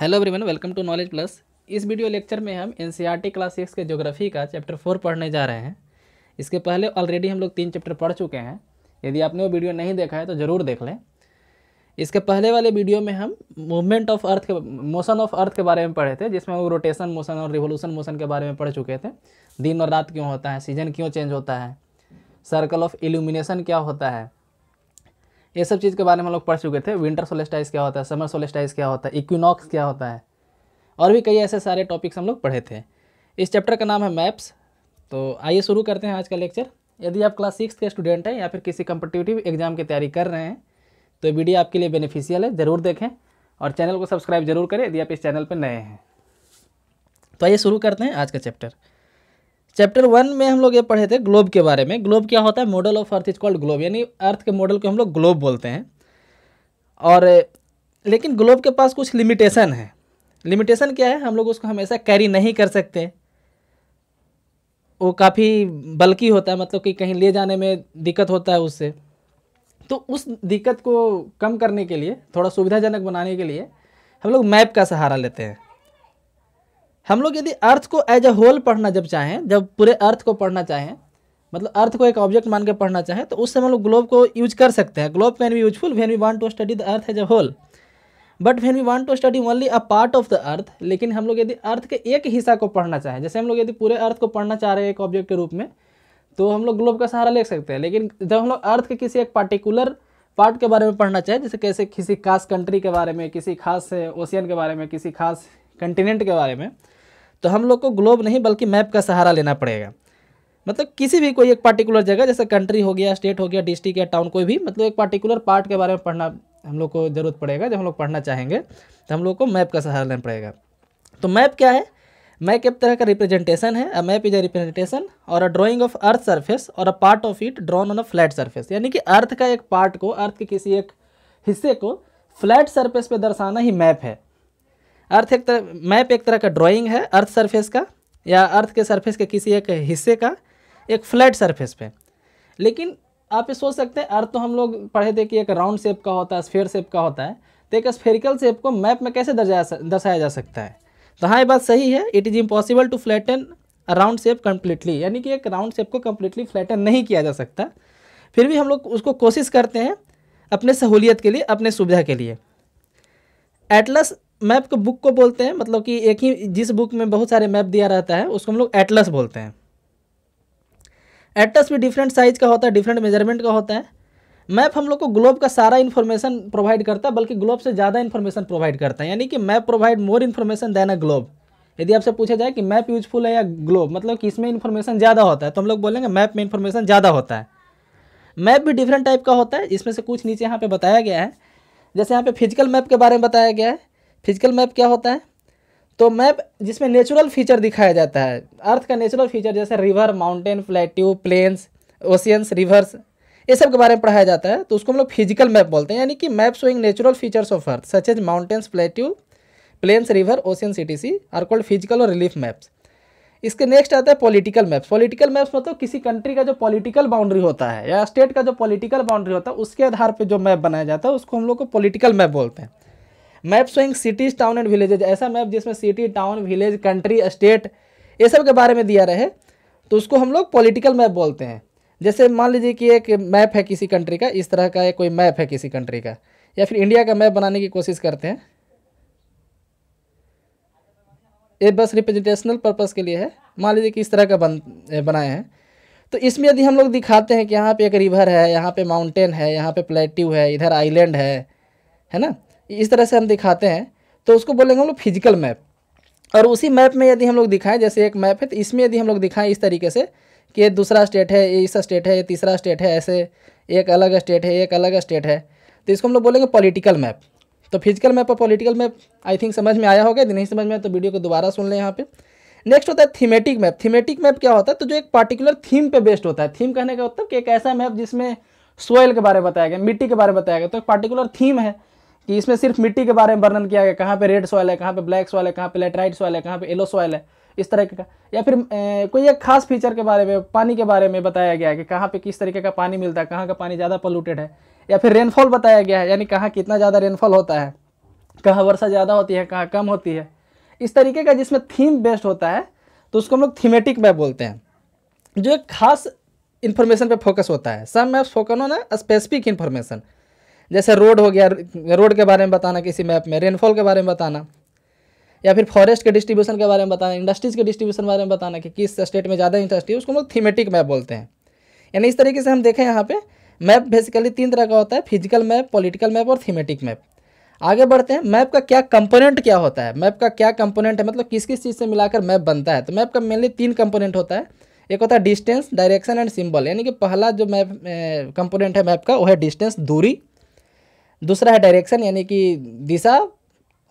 hello everyone welcome to Knowledge Plus इस video lecture में हम एन क्लास सिक्स के ज्योग्राफी का चैप्टर फोर पढ़ने जा रहे हैं इसके पहले ऑलरेडी हम लोग तीन चैप्टर पढ़ चुके हैं यदि आपने वो वीडियो नहीं देखा है तो ज़रूर देख लें इसके पहले वाले वीडियो में हम मूवमेंट ऑफ अर्थ के मोशन ऑफ अर्थ के बारे में पढ़े थे जिसमें हम रोटेशन मोशन और रिवोल्यूशन मोशन के बारे में पढ़ चुके थे दिन और रात क्यों होता है सीजन क्यों चेंज होता है सर्कल ऑफ इल्यूमिनेशन क्या होता है ये सब चीज़ के बारे में हम लोग पढ़ चुके थे विंटर सोलेस्टाइज क्या होता है समर सोलेस्टाइज क्या होता है इक्विनॉक्स क्या होता है और भी कई ऐसे सारे टॉपिक्स हम लोग पढ़े थे इस चैप्टर का नाम है मैप्स तो आइए शुरू करते हैं आज का लेक्चर यदि आप क्लास सिक्स के स्टूडेंट हैं या फिर किसी कम्पिटेटिव एग्जाम की तैयारी कर रहे हैं तो वीडियो आपके लिए बेनिफिशियल है ज़रूर देखें और चैनल को सब्सक्राइब जरूर करें यदि आप इस चैनल पर नए हैं तो आइए शुरू करते हैं आज का चैप्टर चैप्टर वन में हम लोग ये पढ़े थे ग्लोब के बारे में ग्लोब क्या होता है model of earth is called globe यानी अर्थ के मॉडल को हम लोग ग्लोब बोलते हैं और लेकिन ग्लोब के पास कुछ लिमिटेशन है लिमिटेशन क्या है हम लोग उसको हमेशा कैरी नहीं कर सकते वो काफ़ी बल्कि होता है मतलब कि कहीं ले जाने में दिक्कत होता है उससे तो उस दिक्कत को कम करने के लिए थोड़ा सुविधाजनक बनाने के लिए हम लोग मैप का सहारा लेते हैं हम लोग यदि अर्थ को एज ए होल पढ़ना जब चाहें जब पूरे अर्थ को पढ़ना चाहें मतलब अर्थ को एक ऑब्जेक्ट मान के पढ़ना चाहें तो उस समय हम लोग ग्लोब को यूज कर सकते हैं globe can be useful when we want to study the earth as a whole but when we want to study only a part of the earth लेकिन हम लोग यदि अर्थ के एक हिस्सा को पढ़ना चाहें जैसे हम लोग यदि पूरे अर्थ को पढ़ना चाह रहे हैं एक ऑब्जेक्ट के रूप में तो हम लोग ग्लोब का सहारा ले सकते हैं लेकिन जब हम लोग अर्थ के किसी एक पार्टिकुलर पार्ट के बारे में पढ़ना चाहें जैसे कैसे किसी खास कंट्री के बारे में किसी खास ओशियन के बारे में किसी खास कंटिनेंट के बारे में तो हम लोग को ग्लोब नहीं बल्कि मैप का सहारा लेना पड़ेगा मतलब किसी भी कोई एक पार्टिकुलर जगह जैसे कंट्री हो गया स्टेट हो गया डिस्ट्रिक्ट या टाउन कोई भी मतलब एक पार्टिकुलर पार्ट के बारे में पढ़ना हम लोग को ज़रूरत पड़ेगा जब हम लोग पढ़ना चाहेंगे तो हम लोग को मैप का सहारा लेना पड़ेगा तो मैप क्या है मैप एक तरह का रिप्रेजेंटेशन है a map is a representation or a drawing of earth surface or a part of it drawn on a flat surface यानी कि अर्थ का एक पार्ट को अर्थ के किसी एक हिस्से को फ्लैट सरफेस पे दर्शाना ही मैप है अर्थ एक तरह मैप एक तरह का ड्राइंग है अर्थ सरफेस का या अर्थ के सरफेस के किसी एक हिस्से का एक फ्लैट सरफेस पे लेकिन आप ये सोच सकते हैं अर्थ तो हम लोग पढ़े थे कि एक राउंड शेप का होता है स्फेयर शेप का होता है तो एक स्फेरिकल शेप को मैप में कैसे दर्शाया जा सकता है तो हाँ ये बात सही है it is impossible to flatten round shape completely यानी कि एक राउंड शेप को कम्प्लीटली फ्लैटन नहीं किया जा सकता फिर भी हम लोग उसको कोशिश करते हैं अपने सहूलियत के लिए अपने सुविधा के लिए एटलस मैप को बुक को बोलते हैं मतलब कि एक ही जिस बुक में बहुत सारे मैप दिया रहता है उसको हम लोग एटलस बोलते हैं एटलस भी डिफरेंट साइज का होता है डिफरेंट मेजरमेंट का होता है मैप हम लोग को ग्लोब का सारा इन्फॉर्मेशन प्रोवाइड करता है बल्कि ग्लोब से ज़्यादा इन्फॉर्मेशन प्रोवाइड करता है यानी कि map provide more information than a globe यदि आपसे पूछा जाए कि मैप यूजफुल है या ग्लोब मतलब कि इसमें इन्फॉर्मेशन ज़्यादा होता है तो हम लोग बोलेंगे मैप में इन्फॉर्मेशन ज़्यादा होता है मैप भी डिफरेंट टाइप का होता है इसमें से कुछ नीचे यहाँ पर बताया गया है जैसे यहाँ पे फिजिकल मैप के बारे में बताया गया है फिजिकल मैप क्या होता है तो मैप जिसमें नेचुरल फीचर दिखाया जाता है अर्थ का नेचुरल फीचर जैसे river mountain plateau plains oceans rivers ये सब के बारे में पढ़ाया जाता है तो उसको हम लोग फिजिकल मैप बोलते हैं यानी कि map showing natural features of earth such as mountains plateau plains river ocean city sea are called physical or relief maps इसके नेक्स्ट आता है पॉलिटिकल मैप्स पॉलिटिकल मैप्स मतलब किसी कंट्री का जो पॉलिटिकल बाउंड्री होता है या स्टेट का जो पॉलिटिकल बाउंड्री होता है उसके आधार पर जो मैप बनाया जाता है उसको हम लोग को पॉलिटिकल मैप बोलते हैं map showing cities town and villages ऐसा मैप जिसमें city town village country state ये सब के बारे में दिया रहे तो उसको हम लोग पॉलिटिकल मैप बोलते हैं जैसे मान लीजिए कि एक मैप है किसी कंट्री का इस तरह का एक कोई मैप है किसी कंट्री का या फिर इंडिया का मैप बनाने की कोशिश करते हैं ये बस रिप्रेजेंटेशनल पर्पज़ के लिए है मान लीजिए कि इस तरह का बन बनाए हैं तो इसमें यदि हम लोग दिखाते हैं कि यहाँ पे एक रिवर है यहाँ पे माउंटेन है यहाँ पे प्लेट्यू है इधर आइलैंड है है ना इस तरह से हम दिखाते हैं तो उसको बोलेंगे हम लोग फिजिकल मैप और उसी मैप में यदि हम लोग दिखाएं जैसे एक मैप है तो इसमें यदि हम लोग दिखाएं इस तरीके से कि ये दूसरा स्टेट है ये इस स्टेट है ये तीसरा स्टेट है ऐसे एक अलग स्टेट है एक अलग स्टेट है तो इसको हम लोग बोलेंगे पॉलिटिकल मैप तो फिजिकल मैप और पॉलिटिकल मैप आई थिंक समझ में आया होगा यदि नहीं समझ में आया तो वीडियो को दोबारा सुन लें यहाँ पर नेक्स्ट होता है थीमेटिक मैप थीमेटिक मैप क्या होता है तो जो एक पार्टिकुलर थीम पर बेस्ड होता है थीम कहने का मतलब कि एक ऐसा मैप जिसमें सोयल के बारे में बताया गया मिट्टी के बारे में बताया गया तो एक पार्टिकुलर थीम है कि इसमें सिर्फ मिट्टी के बारे में वर्णन किया गया कहाँ पे रेड सॉइल है कहाँ पे ब्लैक सॉइल है कहाँ पे लेटराइट सॉइल है कहाँ पे येलो सॉइल है इस तरह का या फिर ए, कोई एक खास फीचर के बारे में पानी के बारे में बताया गया है कि कहाँ पे किस तरीके का पानी मिलता है कहाँ का पानी ज़्यादा पोल्यूटेड है या फिर रेनफॉल बताया गया है यानी कहाँ कितना ज़्यादा रेनफॉल होता है कहाँ वर्षा ज़्यादा होती है कहाँ कम होती है इस तरीके का जिसमें थीम बेस्ड होता है तो उसको हम लोग थीमेटिक मैप बोलते हैं जो एक खास इन्फॉर्मेशन पर फोकस होता है सम मैप्स फोकन होना स्पेसिफिक इन्फॉर्मेशन जैसे रोड हो गया रोड के बारे में बताना किसी मैप में रेनफॉल के बारे में बताना या फिर फॉरेस्ट के डिस्ट्रीब्यूशन के बारे में बताना इंडस्ट्रीज़ के डिस्ट्रीब्यूशन के बारे में बताना कि किस स्टेट में ज़्यादा इंडस्ट्री उसको हम लोग थीमेटिक मैप बोलते हैं यानी इस तरीके से हम देखें यहाँ पे मैप बेसिकली तीन तरह का होता है फिजिकल मैप पॉलिटिकल मैप और थीमेटिक मैप आगे बढ़ते हैं मैप का क्या कंपोनेंट क्या होता है मैप का क्या कंपोनेंट है मतलब किस किस चीज़ से मिलाकर मैप बनता है तो मैप का मेनली तीन कंपोनेंट होता है एक होता है डिस्टेंस डायरेक्शन एंड सिंबल यानी कि पहला जो मैप कंपोनेंट है मैप का वो है डिस्टेंस दूरी दूसरा है डायरेक्शन यानी कि दिशा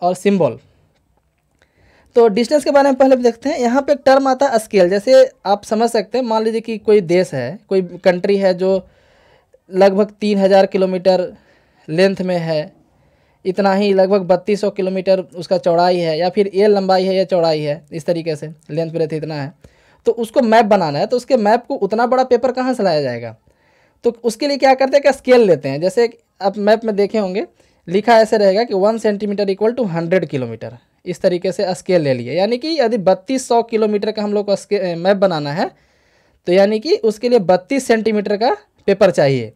और सिंबल तो डिस्टेंस के बारे में पहले देखते हैं यहाँ पे एक टर्म आता है स्केल जैसे आप समझ सकते हैं मान लीजिए कि कोई देश है कोई कंट्री है जो लगभग तीन हज़ार किलोमीटर लेंथ में है इतना ही लगभग बत्तीस सौ किलोमीटर उसका चौड़ाई है या फिर ये लंबाई है या चौड़ाई है इस तरीके से लेंथ ब्रेथ इतना है तो उसको मैप बनाना है तो उसके मैप को उतना बड़ा पेपर कहाँ से लाया जाएगा तो उसके लिए क्या करते हैं कि स्केल लेते हैं जैसे आप मैप में देखे होंगे लिखा ऐसे रहेगा कि one centimetre equal to hundred kilometre इस तरीके से स्केल ले लिए यानी कि यदि बत्तीस सौ किलोमीटर का हम लोग को मैप बनाना है तो यानी कि उसके लिए बत्तीस सेंटीमीटर का पेपर चाहिए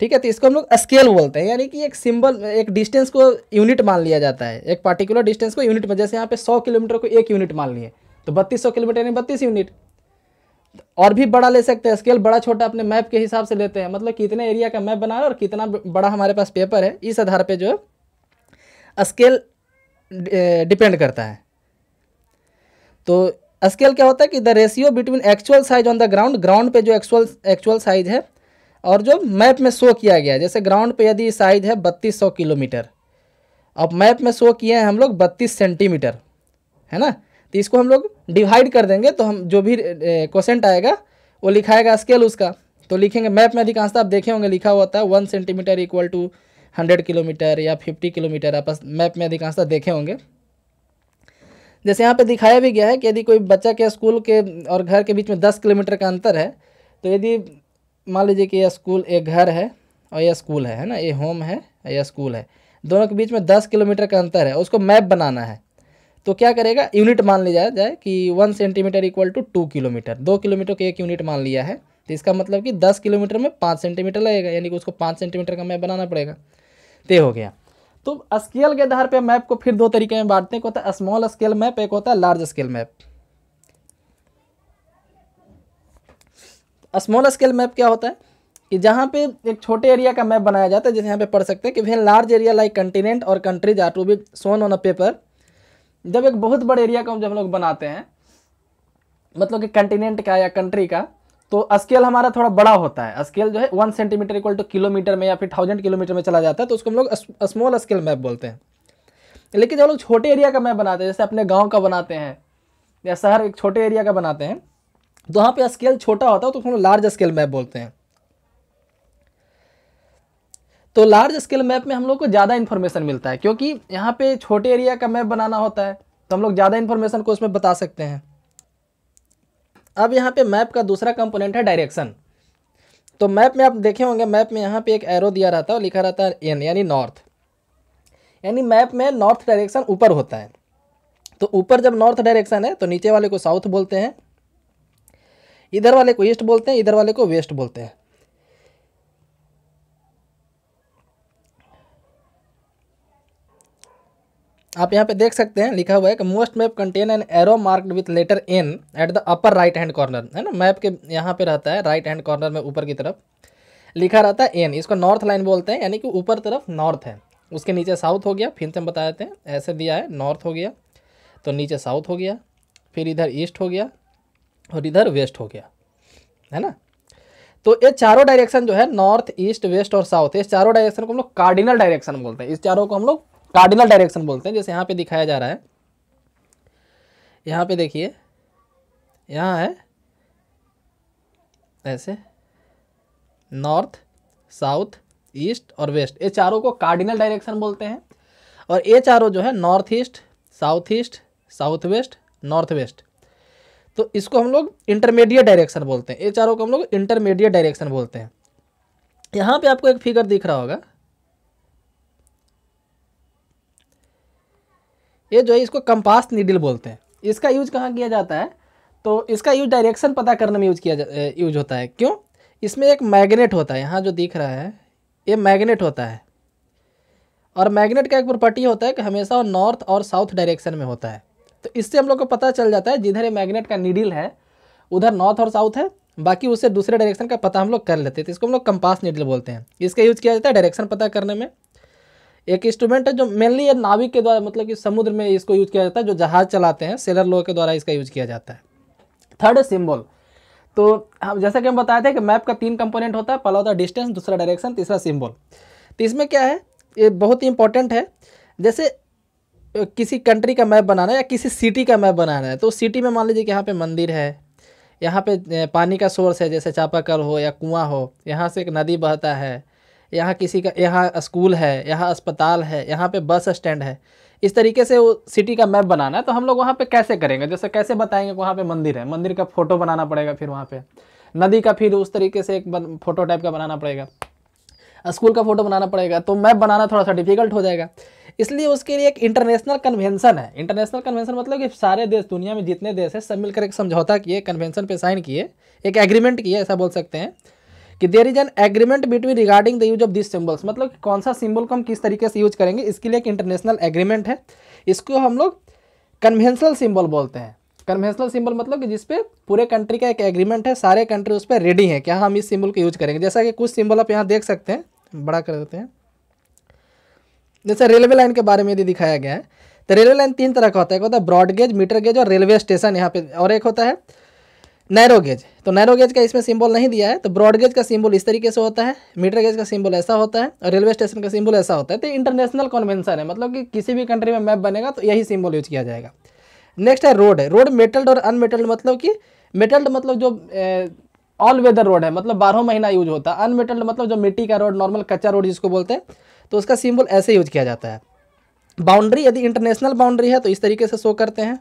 ठीक है तो इसको हम लोग स्केल बोलते हैं यानी कि एक सिंबल एक डिस्टेंस को यूनिट मान लिया जाता है एक पार्टिकुलर डिस्टेंस को यूनिट जैसे यहाँ पे सौ किलोमीटर को एक यूनिट मान लिए तो बत्तीस सौ किलोमीटर यानी बत्तीस यूनिट और भी बड़ा ले सकते हैं स्केल बड़ा छोटा अपने मैप के हिसाब से लेते हैं मतलब कितने एरिया का मैप बना है और कितना बड़ा हमारे पास पेपर है इस आधार पर जो है स्केल डिपेंड करता है तो स्केल क्या होता है कि the ratio between actual size on the ground ground पे जो एक्चुअल एक्चुअल साइज है और जो मैप में शो किया गया है जैसे ग्राउंड पर यदि साइज है बत्तीस सौ किलोमीटर अब मैप में शो किए हैं हम लोग बत्तीस सेंटीमीटर है ना तो इसको हम लोग डिवाइड कर देंगे तो हम जो भी क्वेश्चन आएगा वो लिखाएगा स्केल उसका तो लिखेंगे मैप में अधिकांशतः आप देखे होंगे लिखा हुआ था one centimetre equal to hundred kilometre या फिफ्टी किलोमीटर आप मैप में अधिकांशतः देखे होंगे जैसे यहाँ पे दिखाया भी गया है कि यदि कोई बच्चा के स्कूल के और घर के बीच में दस किलोमीटर का अंतर है तो यदि मान लीजिए कि यह स्कूल एक घर है और यह स्कूल है है ना ये होम है यह स्कूल है दोनों के बीच में दस किलोमीटर का अंतर है उसको मैप बनाना है तो क्या करेगा यूनिट मान लिया जाए कि one centimetre equal to two kilometre दो किलोमीटर को एक यूनिट मान लिया है तो इसका मतलब कि दस किलोमीटर में पाँच सेंटीमीटर लगेगा यानी कि उसको पाँच सेंटीमीटर का मैप बनाना पड़ेगा तो हो गया तो स्केल के आधार पर मैप को फिर दो तरीके में बांटते एक होता है स्मॉल स्केल मैप एक होता है large scale map small scale map क्या होता है कि जहाँ पे एक छोटे एरिया का मैप बनाया जाता है जैसे यहाँ पे पढ़ सकते हैं कि भैया large area like continent or countries are to be shown on a paper जब एक बहुत बड़े एरिया का जब हम लोग बनाते हैं मतलब कि कंटिनेंट का या कंट्री का तो स्केल हमारा थोड़ा बड़ा होता है स्केल जो है one centimetre equal to kilometre में या फिर थाउजेंड किलोमीटर में चला जाता है तो उसको हम लोग स्मॉल स्केल मैप बोलते हैं लेकिन जब लोग छोटे एरिया का मैप बनाते हैं जैसे अपने गाँव का बनाते हैं या शहर एक छोटे एरिया का बनाते हैं तो वहाँ पर स्केल छोटा होता है तो उसको लार्ज स्केल मैप बोलते हैं तो लार्ज स्केल मैप में हम लोग को ज़्यादा इन्फॉर्मेशन मिलता है क्योंकि यहाँ पे छोटे एरिया का मैप बनाना होता है तो हम लोग ज़्यादा इन्फॉर्मेशन को उसमें बता सकते हैं अब यहाँ पे मैप का दूसरा कंपोनेंट है डायरेक्शन तो मैप में आप देखे होंगे मैप में यहाँ पे एक एरो दिया रहता है और लिखा रहता है एन यानी नॉर्थ यानी मैप में नॉर्थ डायरेक्शन ऊपर होता है तो ऊपर जब नॉर्थ डायरेक्शन है तो नीचे वाले को साउथ बोलते हैं इधर वाले को ईस्ट बोलते हैं इधर वाले को वेस्ट बोलते हैं आप यहाँ पे देख सकते हैं लिखा हुआ है कि most map contain an arrow marked with letter N at the upper right hand corner है ना मैप के यहाँ पे रहता है राइट हैंड कॉर्नर में ऊपर की तरफ लिखा रहता है एन इसको नॉर्थ लाइन बोलते हैं यानी कि ऊपर तरफ नॉर्थ है उसके नीचे साउथ हो गया फिर से हम बता देते हैं ऐसे दिया है नॉर्थ हो गया तो नीचे साउथ हो गया फिर इधर ईस्ट हो गया और इधर वेस्ट हो गया है ना तो ये चारों डायरेक्शन जो है नॉर्थ ईस्ट वेस्ट और साउथ इस चारों डायरेक्शन को हम लोग कार्डिनल डायरेक्शन बोलते हैं इस चारों को हम लोग कार्डिनल डायरेक्शन बोलते हैं जैसे यहाँ पे दिखाया जा रहा है यहाँ पे देखिए यहाँ है ऐसे नॉर्थ साउथ ईस्ट और वेस्ट ये चारों को कार्डिनल डायरेक्शन बोलते हैं और ये चारों जो है north east south east south west north west तो इसको हम लोग इंटरमीडिएट डायरेक्शन बोलते हैं ये चारों को हम लोग इंटरमीडिएट डायरेक्शन बोलते हैं यहाँ पे आपको एक फिगर दिख रहा होगा ये जो है इसको कंपास नीडल बोलते हैं इसका यूज कहाँ किया जाता है तो इसका यूज डायरेक्शन पता करने में यूज किया जा यूज होता है क्यों इसमें एक मैग्नेट होता है यहाँ जो दिख रहा है ये मैग्नेट होता है और मैग्नेट का एक प्रॉपर्टी होता है कि हमेशा वो नॉर्थ और साउथ डायरेक्शन में होता है तो इससे हम लोग को पता चल जाता है जिधर ये मैग्नेट का निडिल है उधर नॉर्थ और साउथ है बाकी उससे दूसरे डायरेक्शन का पता हम लोग कर लेते हैं तो इसको हम लोग कंपास नीडल बोलते हैं इसका यूज़ किया जाता है डायरेक्शन पता करने में एक इंस्ट्रूमेंट है जो मेनली ये नाविक के द्वारा मतलब कि समुद्र में इसको यूज किया जाता है जो जहाज चलाते हैं सेलर लोगों के द्वारा इसका यूज किया जाता है थर्ड सिंबल तो हम जैसा कि हम बताए थे कि मैप का तीन कंपोनेंट होता है पहला होता है डिस्टेंस दूसरा डायरेक्शन तीसरा सिंबल तो इसमें क्या है ये बहुत ही इंपॉर्टेंट है जैसे किसी कंट्री का मैप बनाना है या किसी सिटी का मैप बनाना है तो सिटी में मान लीजिए कि यहाँ पे मंदिर है यहाँ पे पानी का सोर्स है जैसे चापाकल हो या कुआँ हो यहाँ से एक नदी बहता है यहाँ किसी का यहाँ स्कूल है यहाँ अस्पताल है यहाँ पे बस स्टैंड है इस तरीके से वो सिटी का मैप बनाना है तो हम लोग वहाँ पे कैसे करेंगे जैसे कैसे बताएंगे वहाँ पे मंदिर है मंदिर का फ़ोटो बनाना पड़ेगा फिर वहाँ पे नदी का फिर उस तरीके से एक फ़ोटो टाइप का बनाना पड़ेगा स्कूल का फ़ोटो बनाना पड़ेगा तो मैप बनाना थोड़ा सा डिफिकल्ट हो जाएगा इसलिए उसके लिए एक इंटरनेशनल कन्वेंसन है इंटरनेशनल कन्वेंसन मतलब कि सारे देश दुनिया में जितने देश हैं सब मिलकर एक समझौता किए कन्वेंसन पे साइन किए एक एग्रीमेंट किए ऐसा बोल सकते हैं कि there is an agreement between regarding the use of this symbols मतलब कि कौन सा सिम्बल को हम किस तरीके से यूज करेंगे इसके लिए एक इंटरनेशनल एग्रीमेंट है इसको हम लोग कन्वेंशनल सिम्बल बोलते हैं कन्वेंशनल सिंबल मतलब कि जिसपे पूरे कंट्री का एक एग्रीमेंट है सारे कंट्री उस पर रेडी हैं क्या हाँ, हम इस सिंबल को यूज करेंगे जैसा कि कुछ सिंबल आप यहाँ देख सकते हैं बड़ा कर देते हैं जैसे रेलवे लाइन के बारे में यदि दिखाया गया है तो रेलवे लाइन तीन तरह का होता है एक होता है ब्रॉडगेज मीटर गेज और रेलवे स्टेशन यहाँ पे और एक होता है नैरो गेज तो नैरो गेज का इसमें सिंबल नहीं दिया है तो ब्रॉड गेज का सिंबल इस तरीके से होता है मीटर गेज का सिंबल ऐसा होता है और रेलवे स्टेशन का सिंबल ऐसा होता है तो इंटरनेशनल कन्वेंशन है मतलब कि किसी भी कंट्री में मैप बनेगा तो यही सिंबल यूज किया जाएगा नेक्स्ट है रोड रोड मेटल्ड और अनमेटल्ड मतलब कि मेटल्ड मतलब जो ऑल वेदर रोड है मतलब बारहों महीना यूज होता है अनमेटल्ड मतलब जो मिट्टी का रोड नॉर्मल कच्चा रोड जिसको बोलते हैं तो उसका सिंबल ऐसे यूज किया जाता है बाउंड्री यदि इंटरनेशनल बाउंड्री है तो इस तरीके से शो करते हैं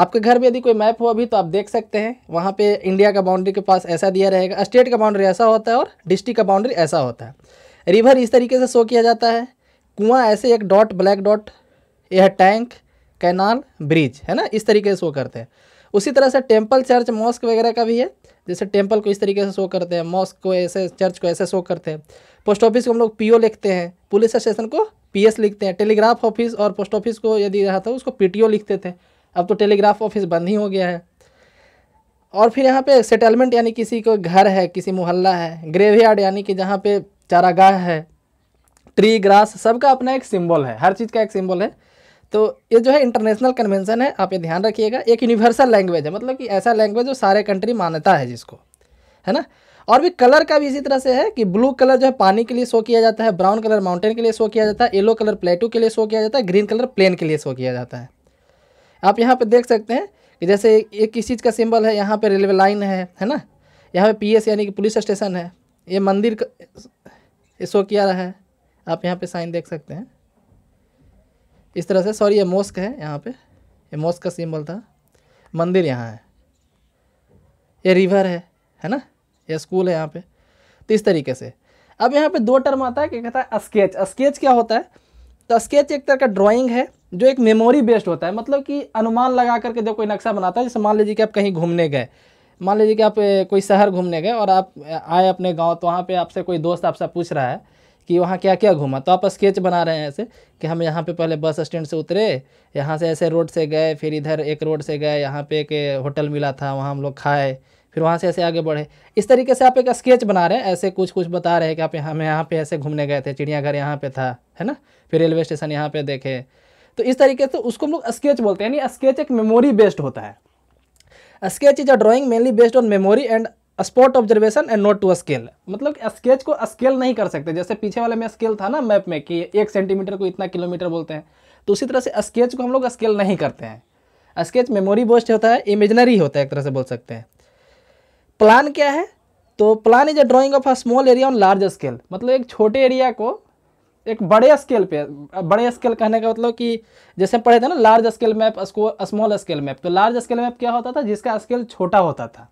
आपके घर में यदि कोई मैप हो अभी तो आप देख सकते हैं वहाँ पे इंडिया का बाउंड्री के पास ऐसा दिया रहेगा स्टेट का बाउंड्री ऐसा होता है और डिस्ट्रिक्ट का बाउंड्री ऐसा होता है रिवर इस तरीके से शो किया जाता है कुआं ऐसे एक डॉट ब्लैक डॉट यह टैंक कैनाल ब्रिज है ना इस तरीके से शो करते हैं उसी तरह से टेम्पल चर्च मॉस्क वगैरह का भी है जैसे टेम्पल को इस तरीके से शो करते हैं मॉस्क को ऐसे चर्च को ऐसे शो करते हैं पोस्ट ऑफिस को हम लोग पी लिखते हैं पुलिस स्टेशन को पीएस लिखते हैं टेलीग्राफ ऑफिस और पोस्ट ऑफिस को यदि रहा था उसको पीटीओ लिखते थे अब तो टेलीग्राफ ऑफिस बंद ही हो गया है और फिर यहाँ पे सेटलमेंट यानी किसी को घर है किसी मोहल्ला है ग्रेवयार्ड यानी कि जहाँ पे चारागाह है ट्री ग्रास सबका अपना एक सिंबल है हर चीज़ का एक सिंबल है तो ये जो है इंटरनेशनल कन्वेंशन है आप ये ध्यान रखिएगा एक यूनिवर्सल लैंग्वेज है मतलब कि ऐसा लैंग्वेज जो सारे कंट्री मान्यता है जिसको है ना और भी कलर का भी इसी तरह से है कि ब्लू कलर जो है पानी के लिए शो किया जाता है ब्राउन कलर माउंटेन के लिए शो किया जाता है येलो कलर प्लेटू के लिए शो किया जाता है ग्रीन कलर प्लेन के लिए शो किया जाता है आप यहाँ पर देख सकते हैं कि जैसे एक किस चीज़ का सिंबल है यहाँ पर रेलवे लाइन है है ना यहाँ पे पीएस यानी कि पुलिस स्टेशन है ये मंदिर का शो किया रहा है आप यहाँ पे साइन देख सकते हैं इस तरह से सॉरी ये मोस्क है यहाँ पे ये मोस्क का सिंबल था मंदिर यहाँ है ये रिवर है है ना ये स्कूल है यहाँ पे तो इस तरीके से अब यहाँ पे दो टर्म आता है क्या कहता है स्केच स्केच क्या होता है तो स्केच एक तरह का ड्राइंग है जो एक मेमोरी बेस्ड होता है मतलब कि अनुमान लगा करके जब कोई नक्शा बनाता है जैसे मान लीजिए कि आप कहीं घूमने गए मान लीजिए कि आप कोई शहर घूमने गए और आप आए अपने गांव तो वहाँ पे आपसे कोई दोस्त आपसे पूछ रहा है कि वहाँ क्या क्या घूमा तो आप स्केच बना रहे हैं ऐसे कि हम यहाँ पे पहले बस स्टैंड से उतरे यहाँ से ऐसे रोड से गए फिर इधर एक रोड से गए यहाँ पे एक होटल मिला था वहाँ हम लोग खाए फिर वहाँ से ऐसे आगे बढ़े इस तरीके से आप एक स्केच बना रहे हैं ऐसे कुछ कुछ बता रहे हैं कि आप यहाँ हम यहाँ पे ऐसे घूमने गए थे चिड़ियाघर यहाँ पे था है ना फिर रेलवे स्टेशन यहाँ पे देखे तो इस तरीके से उसको हम लोग स्केच बोलते हैं यानी स्केच एक मेमोरी बेस्ड होता है sketch is a drawing mainly based on memory and spot observation and not to scale मतलब स्केच को स्केल नहीं कर सकते जैसे पीछे वाले में स्केल था ना मैप में कि एक सेंटीमीटर को इतना किलोमीटर बोलते हैं तो उसी तरह से स्केच को हम लोग स्केल नहीं करते हैं स्केच मेमोरी बेस्ड होता है इमेजनरी होता है एक तरह से बोल सकते हैं प्लान क्या है तो plan is a drawing of a small area on large scale मतलब एक छोटे एरिया को एक बड़े स्केल पे बड़े स्केल कहने का मतलब कि जैसे पढ़े थे ना large scale map small scale map तो लार्ज स्केल मैप क्या होता था जिसका स्केल छोटा होता था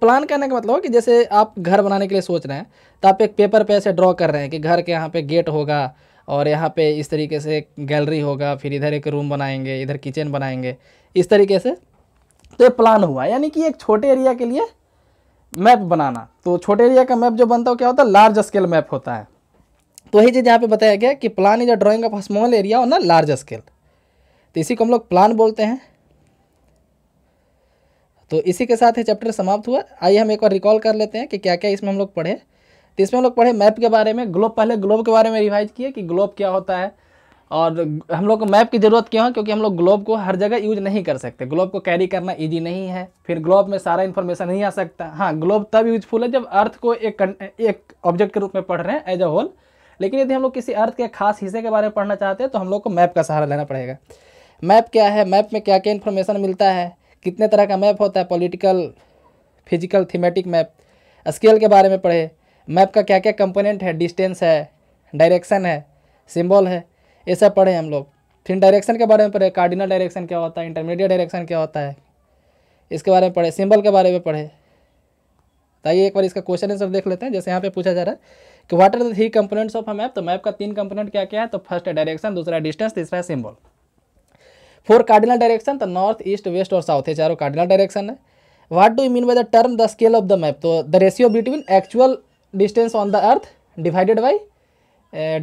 प्लान करने का मतलब कि जैसे आप घर बनाने के लिए सोच रहे हैं तो आप एक पेपर पे ऐसे ड्रॉ कर रहे हैं कि घर के यहाँ पे गेट होगा और यहाँ पे इस तरीके से गैलरी होगा फिर इधर एक रूम बनाएंगे इधर किचन बनाएंगे इस तरीके से तो ये प्लान हुआ यानी कि एक छोटे एरिया के लिए मैप बनाना तो छोटे एरिया का मैप जो बनता है क्या होता है लार्ज स्केल मैप होता है तो वही चीज़ यहाँ पे बताया गया कि plan is a drawing of small area on a large scale तो इसी को हम लोग प्लान बोलते हैं तो इसी के साथ ये चैप्टर समाप्त हुआ आइए हम एक बार रिकॉल कर लेते हैं कि क्या क्या इसमें हम लोग पढ़े तो इसमें हम लोग पढ़े मैप के बारे में ग्लोब पहले ग्लोब के बारे में रिवाइज किए कि ग्लोब क्या होता है और हम लोग को मैप की ज़रूरत क्यों है क्योंकि हम लोग ग्लोब को हर जगह यूज नहीं कर सकते ग्लोब को कैरी करना इजी नहीं है फिर ग्लोब में सारा इन्फॉर्मेशन नहीं आ सकता हाँ ग्लोब तब यूजफुल है जब अर्थ को एक एक ऑब्जेक्ट के रूप में पढ़ रहे हैं एज अ होल लेकिन यदि हम लोग किसी अर्थ के खास हिस्से के बारे में पढ़ना चाहते हैं तो हम लोग को मैप का सहारा लेना पड़ेगा मैप क्या है मैप में क्या क्या इन्फॉर्मेशन मिलता है कितने तरह का मैप होता है political physical thematic map scale के बारे में पढ़े मैप का क्या क्या कंपोनेंट है डिस्टेंस है डायरेक्शन है सिंबल है ये सब पढ़े हम लोग फिर डायरेक्शन के बारे में पढ़े कार्डिनल डायरेक्शन क्या होता है इंटरमीडिएट डायरेक्शन क्या होता है इसके बारे में पढ़े सिंबल के बारे में पढ़े तो आइए एक बार इसका क्वेश्चन आंसर देख लेते हैं जैसे यहाँ पे पूछा जा रहा है कि what are the three components of a map तो मैप का तीन कंपोनेंट क्या क्या है तो फर्स्ट है डायरेक्शन दूसरा है डिस्टेंस तीसरा है सिम्बल फोर कार्डिनल डायरेक्शन तो नॉर्थ ईस्ट वेस्ट और साउथ है चारों कार्डिनल डायरेक्शन है what do you mean by the term the scale of the map तो the ratio between actual distance on the earth divided by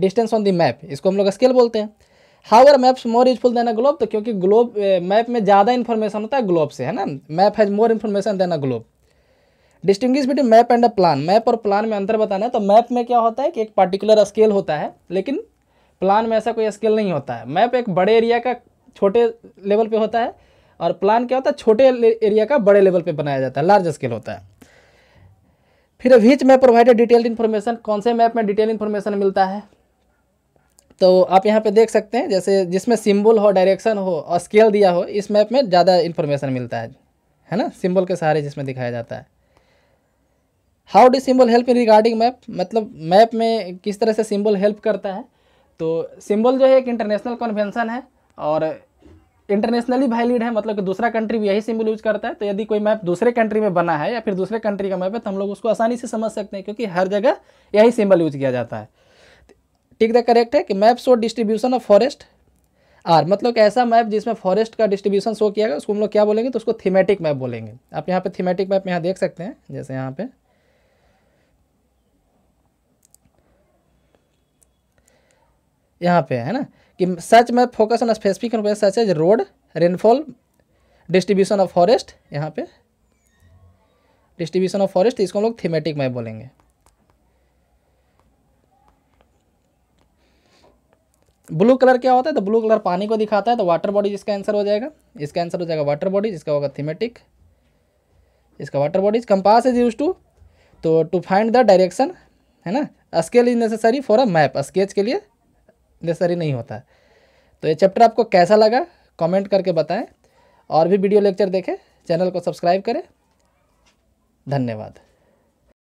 distance on the map इसको हम लोग scale बोलते हैं how are maps more useful than a globe तो क्योंकि globe map eh, में ज़्यादा इन्फॉर्मेशन होता है ग्लोब से है ना map has more information a globe distinguish between map and a plan map और प्लान में अंतर बताना है तो मैप में क्या होता है कि एक पार्टिकुलर स्केल होता है लेकिन प्लान में ऐसा कोई स्केल नहीं होता है मैप एक बड़े एरिया का छोटे लेवल पे होता है और प्लान क्या होता है छोटे एरिया का बड़े लेवल पे बनाया जाता है लार्ज स्केल होता है फिर विच में प्रोवाइडेड डिटेल्ड इन्फॉर्मेशन कौन से मैप में डिटेल इन्फॉर्मेशन मिलता है तो आप यहाँ पर देख सकते हैं जैसे जिसमें सिम्बल हो डायरेक्शन हो और स्केल दिया हो इस मैप में ज़्यादा इन्फॉर्मेशन मिलता है है ना सिम्बल के सहारे जिसमें दिखाया जाता है how the symbol help in regarding map मतलब मैप में किस तरह से सिम्बल हेल्प करता है तो सिम्बल जो है एक इंटरनेशनल कन्वेंसन है और इंटरनेशनली वैलिड है मतलब कि दूसरा कंट्री भी यही सिम्बल यूज करता है तो यदि कोई मैप दूसरे कंट्री में बना है या फिर दूसरे कंट्री का मैप है तो हम लोग उसको आसानी से समझ सकते हैं क्योंकि हर जगह यही सिम्बल यूज किया जाता है टिक द करेक्ट है कि map show distribution of forest are मतलब कि ऐसा मैप जिसमें फॉरेस्ट का डिस्ट्रीब्यूशन शो किया गया उसको हम लोग क्या बोलेंगे तो उसको थीमेटिक मैप बोलेंगे आप यहाँ पे थीमेटिक मैप यहाँ देख सकते हैं जैसे यहाँ पे यहाँ पे है ना कि सच में focus on specific such as road rainfall distribution of forest यहाँ पे डिस्ट्रीब्यूशन ऑफ फॉरेस्ट इसको हम लोग थीमेटिक मैप बोलेंगे ब्लू कलर क्या होता है तो ब्लू कलर पानी को दिखाता है तो वाटर बॉडी इसका आंसर हो जाएगा इसका आंसर हो जाएगा वाटर बॉडी इसका होगा थीमेटिक इसका water bodies compass is use to तो टू फाइंड द डायरेक्शन है ना scale is necessary for a map sketch के लिए नेसेसरी नहीं होता है तो ये चैप्टर आपको कैसा लगा कमेंट करके बताएं और भी वीडियो लेक्चर देखें चैनल को सब्सक्राइब करें धन्यवाद